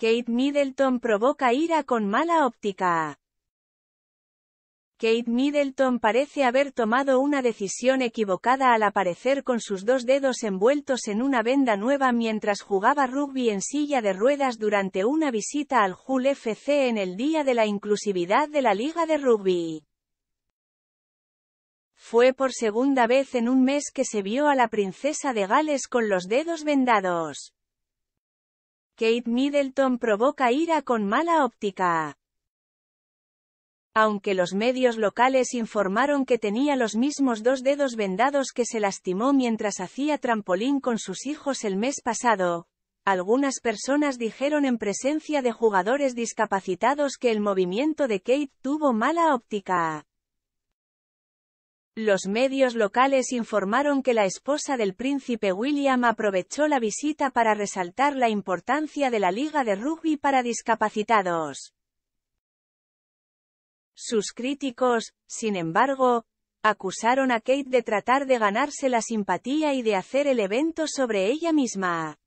Kate Middleton provoca ira con mala óptica. Kate Middleton parece haber tomado una decisión equivocada al aparecer con sus dos dedos envueltos en una venda nueva mientras jugaba rugby en silla de ruedas durante una visita al Hull FC en el Día de la Inclusividad de la Liga de Rugby. Fue por segunda vez en un mes que se vio a la princesa de Gales con los dedos vendados. Kate Middleton provoca ira con mala óptica. Aunque los medios locales informaron que tenía los mismos dos dedos vendados que se lastimó mientras hacía trampolín con sus hijos el mes pasado, algunas personas dijeron en presencia de jugadores discapacitados que el movimiento de Kate tuvo mala óptica. Los medios locales informaron que la esposa del príncipe William aprovechó la visita para resaltar la importancia de la liga de rugby para discapacitados. Sus críticos, sin embargo, acusaron a Kate de tratar de ganarse la simpatía y de hacer el evento sobre ella misma.